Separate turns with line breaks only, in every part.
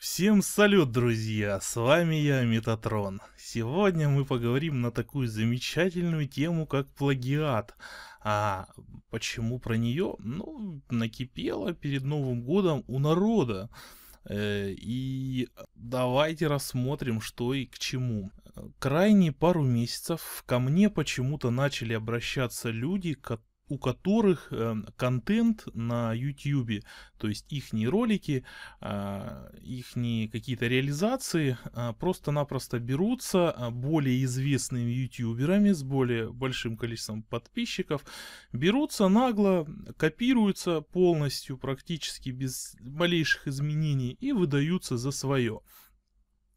Всем салют, друзья! С вами я, Метатрон. Сегодня мы поговорим на такую замечательную тему, как плагиат. А почему про нее? Ну, накипело перед Новым годом у народа. Э, и давайте рассмотрим, что и к чему. Крайние пару месяцев ко мне почему-то начали обращаться люди, которые у которых эм, контент на YouTube, то есть их ролики, э, их какие-то реализации а просто-напросто берутся а, более известными ютуберами с более большим количеством подписчиков, берутся нагло, копируются полностью, практически без малейших изменений и выдаются за свое.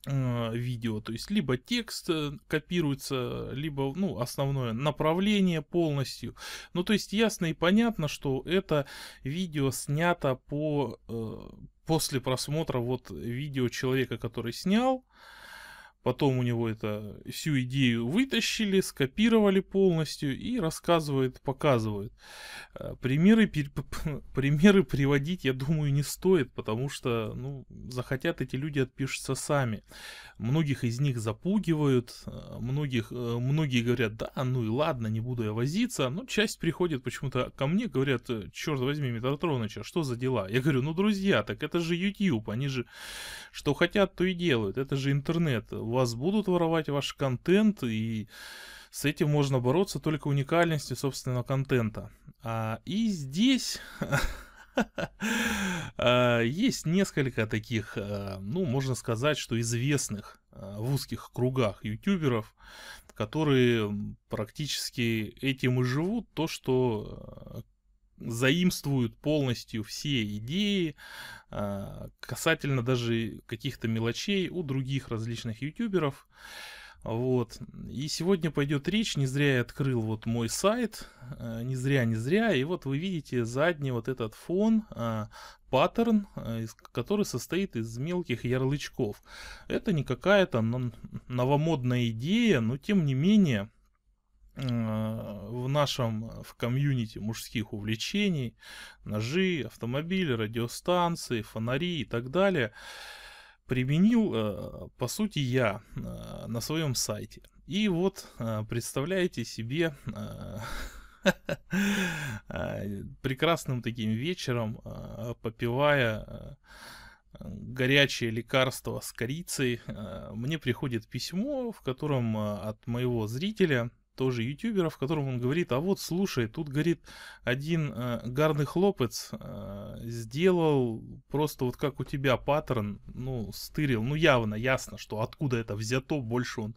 Э, видео, то есть либо текст э, копируется, либо ну, основное направление полностью. Ну, то есть ясно и понятно, что это видео снято по, э, после просмотра вот видео человека, который снял, э, Потом у него это всю идею вытащили, скопировали полностью и рассказывает, показывает. Э, примеры, примеры приводить, я думаю, не стоит, потому что ну, захотят эти люди отпишутся сами. Многих из них запугивают, э, многих, э, многие говорят, да, ну и ладно, не буду я возиться. Но часть приходит почему-то ко мне, говорят, черт возьми, Метатрономича, что за дела? Я говорю, ну друзья, так это же YouTube, они же что хотят, то и делают, это же интернет вас будут воровать ваш контент, и с этим можно бороться только уникальностью собственного контента. А, и здесь... А, есть несколько таких, а, ну, можно сказать, что известных а, в узких кругах ютуберов, которые практически этим и живут, то, что заимствуют полностью все идеи а, касательно даже каких-то мелочей у других различных ютуберов. Вот. И сегодня пойдет речь, не зря я открыл вот мой сайт, а, не зря, не зря, и вот вы видите задний вот этот фон, а, паттерн, который состоит из мелких ярлычков. Это не какая-то новомодная идея, но тем не менее, Э, в нашем в комьюнити мужских увлечений, ножи, автомобили, радиостанции, фонари и так далее, применил, э, по сути, я э, на своем сайте. И вот представляете себе прекрасным таким вечером, попивая горячее лекарство с корицей, мне приходит письмо, в котором от моего зрителя, тоже ютубера, в котором он говорит, а вот слушай, тут, говорит, один э, гарный хлопец э, сделал просто вот как у тебя паттерн, ну, стырил, ну, явно, ясно, что откуда это взято, больше он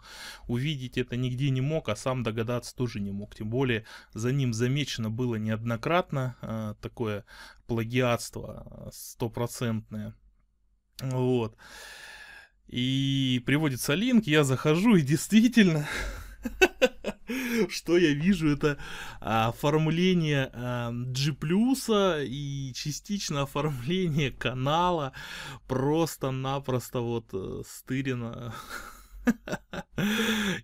увидеть это нигде не мог, а сам догадаться тоже не мог, тем более за ним замечено было неоднократно э, такое плагиатство э, стопроцентное, вот. И приводится линк, я захожу, и действительно что я вижу, это а, оформление а, G+, а, и частично оформление канала просто-напросто вот э, стырено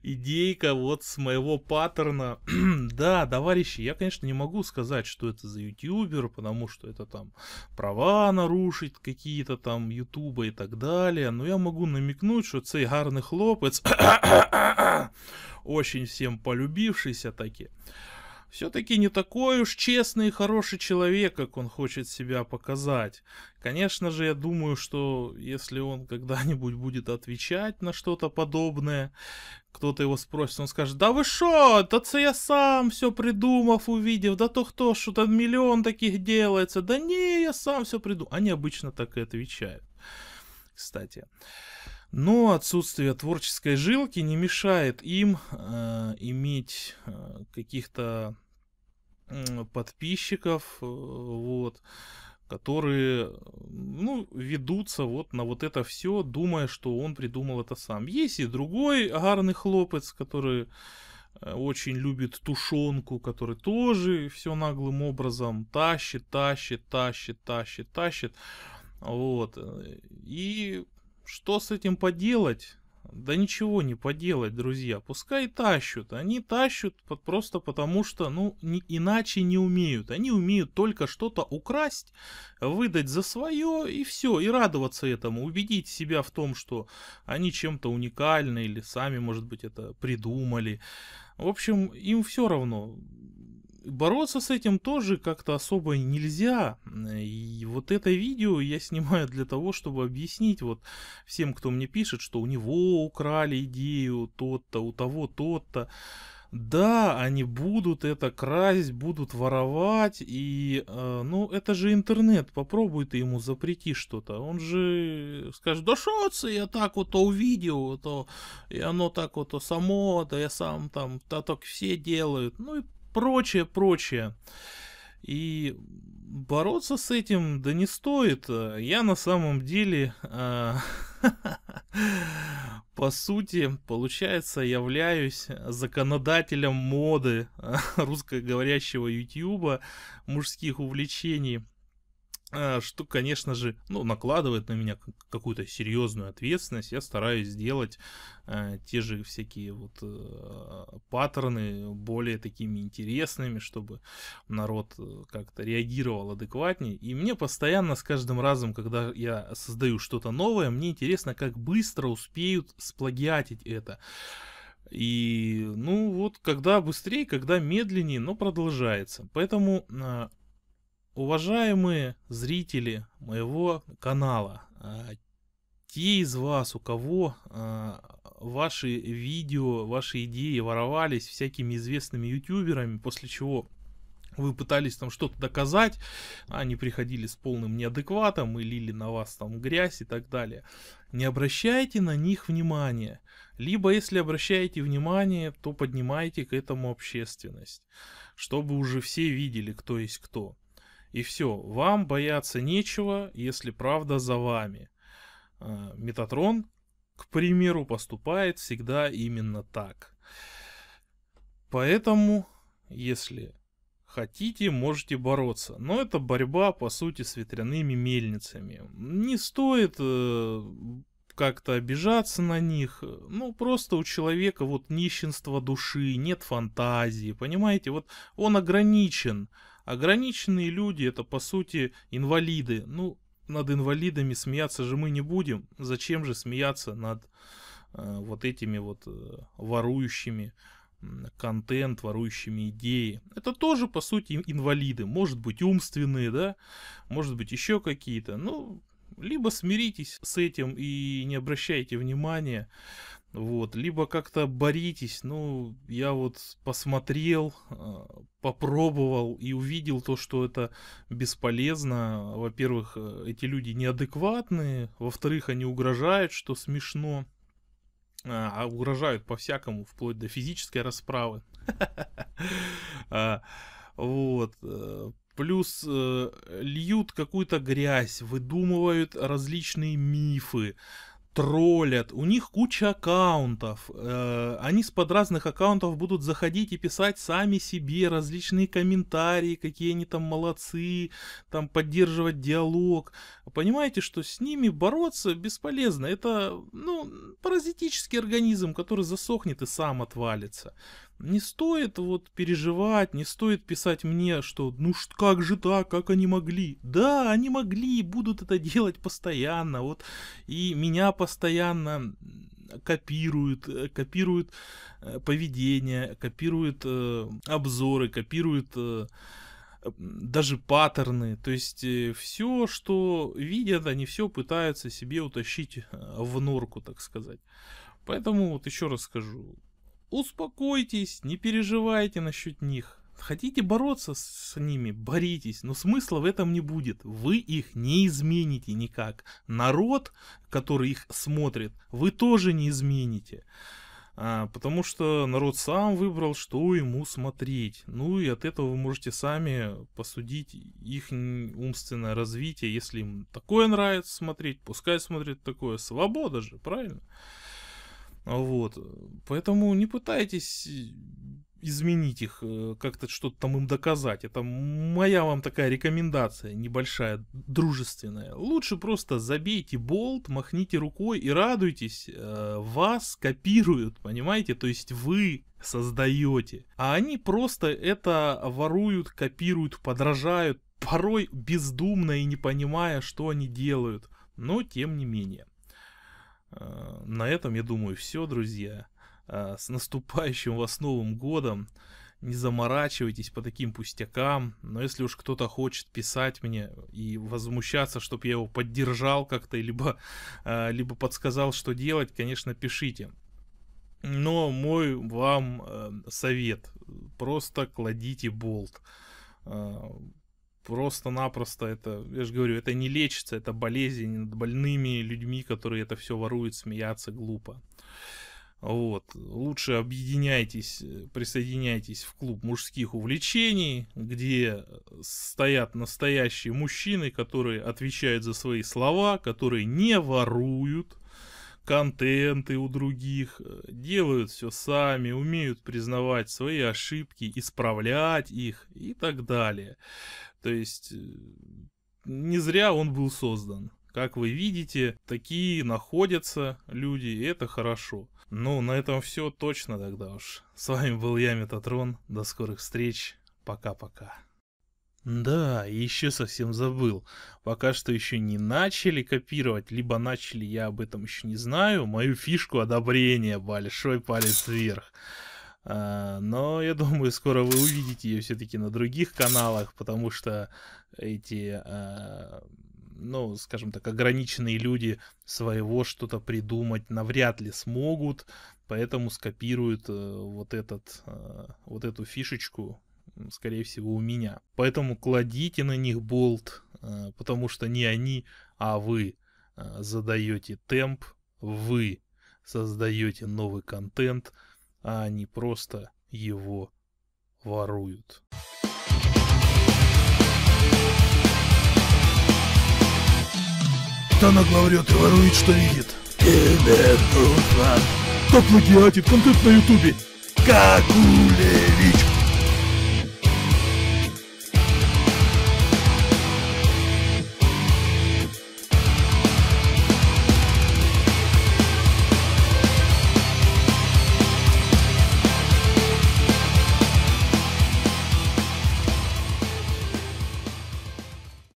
идейка вот с моего паттерна. да, товарищи, я, конечно, не могу сказать, что это за ютубер, потому что это там права нарушить какие-то там ютубы и так далее, но я могу намекнуть, что цей гарный хлопец очень всем полюбившийся таки, все-таки не такой уж честный и хороший человек, как он хочет себя показать. Конечно же, я думаю, что если он когда-нибудь будет отвечать на что-то подобное, кто-то его спросит, он скажет, да вы шо, да це я сам все придумав, увидев, да то кто, что там миллион таких делается, да не, я сам все придумал. Они обычно так и отвечают, кстати. Но отсутствие творческой жилки не мешает им э, иметь э, каких-то э, подписчиков, э, вот, которые, ну, ведутся вот на вот это все, думая, что он придумал это сам. Есть и другой гарный хлопец, который э, очень любит тушенку, который тоже все наглым образом тащит, тащит, тащит, тащит, тащит. Вот. Э, и что с этим поделать? Да ничего не поделать, друзья. Пускай тащут. Они тащут просто потому, что ну не, иначе не умеют. Они умеют только что-то украсть, выдать за свое и все. И радоваться этому. Убедить себя в том, что они чем-то уникальны или сами, может быть, это придумали. В общем, им все равно бороться с этим тоже как-то особо нельзя. И вот это видео я снимаю для того, чтобы объяснить вот всем, кто мне пишет, что у него украли идею, тот-то, у того тот-то. Да, они будут это красть, будут воровать, и, э, ну, это же интернет, попробуй ты ему запрети что-то. Он же скажет, да шо я так вот увидел, то, и оно так вот само, да я сам там, да так все делают. Ну, и прочее, прочее. И бороться с этим, да не стоит. Я на самом деле, э, по сути, получается, являюсь законодателем моды русскоговорящего ютуба мужских увлечений. Э, что, конечно же, ну, накладывает на меня какую-то серьезную ответственность. Я стараюсь сделать э, те же всякие вот э, паттерны более такими интересными, чтобы народ э, как-то реагировал адекватнее. И мне постоянно с каждым разом, когда я создаю что-то новое, мне интересно, как быстро успеют сплагиатить это. И, ну вот, когда быстрее, когда медленнее, но продолжается. Поэтому э, Уважаемые зрители моего канала, а, те из вас, у кого а, ваши видео, ваши идеи воровались всякими известными ютуберами, после чего вы пытались там что-то доказать, они приходили с полным неадекватом и лили на вас там грязь и так далее. Не обращайте на них внимания. Либо, если обращаете внимание, то поднимайте к этому общественность, чтобы уже все видели, кто есть кто. И все, вам бояться нечего, если правда за вами. Э, Метатрон, к примеру, поступает всегда именно так. Поэтому, если хотите, можете бороться. Но это борьба, по сути, с ветряными мельницами. Не стоит э, как-то обижаться на них. Ну, просто у человека вот нищенство души, нет фантазии, понимаете? Вот он ограничен Ограниченные люди это по сути инвалиды. Ну, над инвалидами смеяться же мы не будем. Зачем же смеяться над э, вот этими вот э, ворующими контент, ворующими идеи. Это тоже, по сути, инвалиды. Может быть, умственные, да, может быть, еще какие-то. Ну, либо смиритесь с этим и не обращайте внимания вот, либо как-то боритесь, ну, я вот посмотрел, а, попробовал и увидел то, что это бесполезно. Во-первых, э, эти люди неадекватные, во-вторых, они угрожают, что смешно, а, а угрожают по-всякому, вплоть до физической расправы. А, вот. Э, плюс э, льют какую-то грязь, выдумывают различные мифы троллят, у них куча аккаунтов, э, они с под разных аккаунтов будут заходить и писать сами себе различные комментарии, какие они там молодцы, там поддерживать диалог. Понимаете, что с ними бороться бесполезно, это, ну, паразитический организм, который засохнет и сам отвалится не стоит вот переживать, не стоит писать мне, что ну как же так, как они могли. Да, они могли и будут это делать постоянно. Вот и меня постоянно копируют, э, копируют э, поведение, копируют э, обзоры, копируют э, даже паттерны. То есть э, все, что видят, они все пытаются себе утащить э, в норку, так сказать. Поэтому вот еще раз скажу, Успокойтесь, не переживайте насчет них. Хотите бороться с ними, боритесь, но смысла в этом не будет. Вы их не измените никак. Народ, который их смотрит, вы тоже не измените. А, потому что народ сам выбрал, что ему смотреть. Ну и от этого вы можете сами посудить их умственное развитие. Если им такое нравится смотреть, пускай смотрит такое. Свобода же, правильно? Вот. Поэтому не пытайтесь э, изменить их, э, как-то что-то там им доказать. Это моя вам такая рекомендация небольшая, дружественная. Лучше просто забейте болт, махните рукой и радуйтесь. Э, вас копируют, понимаете? То есть вы создаете. А они просто это воруют, копируют, подражают, порой бездумно и не понимая, что они делают. Но тем не менее. Э, на этом, я думаю, все, друзья. Э, с наступающим вас Новым Годом. Не заморачивайтесь по таким пустякам. Но если уж кто-то хочет писать мне и возмущаться, чтобы я его поддержал как-то, либо, э, либо подсказал, что делать, конечно, пишите. Но мой вам совет. Просто кладите болт просто-напросто это, я же говорю, это не лечится, это болезнь над больными людьми, которые это все воруют, смеяться глупо. Вот. Лучше объединяйтесь, э, присоединяйтесь в клуб мужских увлечений, где стоят настоящие мужчины, которые отвечают за свои слова, которые не воруют, контенты у других, э, делают все сами, умеют признавать свои ошибки, исправлять их и так далее. То есть э, не зря он был создан. Как вы видите, такие находятся люди, и это хорошо. Ну, на этом все точно тогда уж. С вами был я, Метатрон. До скорых встреч. Пока-пока. Да, еще совсем забыл. Пока что еще не начали копировать, либо начали, я об этом еще не знаю, мою фишку одобрения, большой палец вверх. А, но я думаю, скоро вы увидите ее все-таки на других каналах, потому что эти, а, ну, скажем так, ограниченные люди своего что-то придумать навряд ли смогут, поэтому скопируют э, вот, этот, а, вот эту фишечку скорее всего, у меня. Поэтому кладите на них болт, э, потому что не они, а вы э, задаете темп, вы создаете новый контент, а они просто его воруют. Кто нагловрет и ворует, что видит? Кибердуфан. Кто плагиатит контент на ютубе? Какулевич.